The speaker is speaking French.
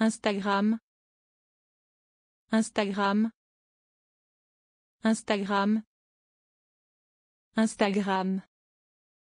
Instagram Instagram Instagram Instagram